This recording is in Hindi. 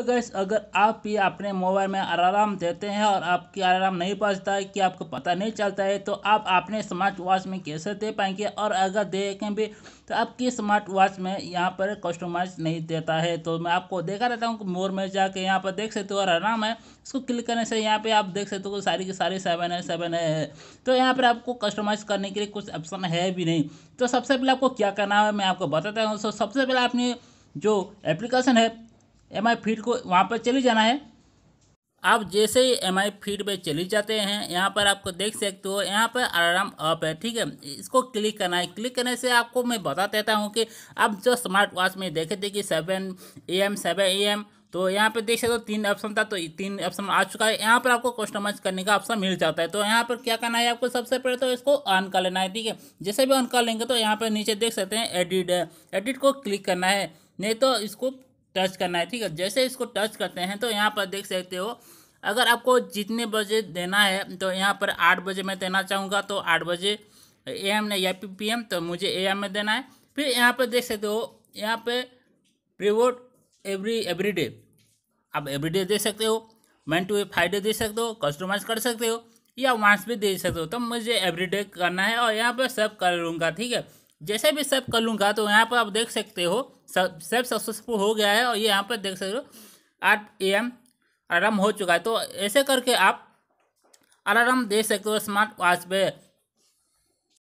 तो गैस अगर आप भी अपने मोबाइल में अलार्म देते हैं और आपकी अलार्म नहीं बजता है कि आपको पता नहीं चलता है तो आप अपने स्मार्ट वॉच में कैसे दे पाएंगे और अगर देखें भी तो आपकी स्मार्ट वॉच में यहाँ पर कस्टमाइज नहीं देता है तो मैं आपको देखा रहता हूँ मोर में जाके यहाँ पर देख सकते हो और अलार्म है इसको क्लिक करने से यहाँ पर आप देख सकते हो सारी की सारी सेवन है सेवन है तो यहाँ पर आपको कस्टमाइज़ करने के लिए कुछ ऑप्शन है भी नहीं तो सबसे पहले आपको क्या करना है मैं आपको बताता हूँ तो सबसे पहले आपने जो एप्लीकेशन है एम आई फीड को वहाँ पर चली जाना है आप जैसे ही एम आई फीड पर चले जाते हैं यहाँ पर आपको देख सकते हो यहाँ पर अलार्म अप है ठीक है इसको क्लिक करना है क्लिक करने से आपको मैं बता देता हूँ कि आप जो स्मार्ट वॉच में देखे थे कि seven A M seven A M तो यहाँ पर देख सकते हो तीन ऑप्शन था तो तीन ऑप्शन आ चुका है यहाँ पर आपको कस्टमाइज करने का ऑप्शन मिल जाता है तो यहाँ पर क्या करना है आपको सबसे पहले तो इसको ऑन कर लेना है ठीक है जैसे भी ऑन कर लेंगे तो यहाँ पर नीचे देख सकते हैं एडिट एडिट को क्लिक करना है नहीं तो इसको टच करना है ठीक है जैसे इसको टच करते हैं तो यहाँ पर देख सकते हो अगर आपको जितने बजे देना है तो यहाँ पर आठ बजे मैं देना चाहूँगा तो आठ बजे ए एम या पी पी एम तो मुझे ए एम में देना है फिर यहाँ पर देख सकते हो यहाँ पे प्रीवोट एवरी एवरी डे आप एवरी डे दे सकते हो मैन टू फाइव डे दे सकते हो कस्टमाइज कर सकते हो या वांस भी दे सकते हो तो मुझे एवरी डे करना है और यहाँ पर सब कर लूँगा ठीक है जैसे भी सेव कर लूँगा तो यहाँ पर आप देख सकते हो सेव सक्सेसफुल हो गया है और ये यहाँ पर देख सकते हो आठ ए एम आराम हो चुका है तो ऐसे करके आप अलार्म दे सकते हो स्मार्ट वॉच पे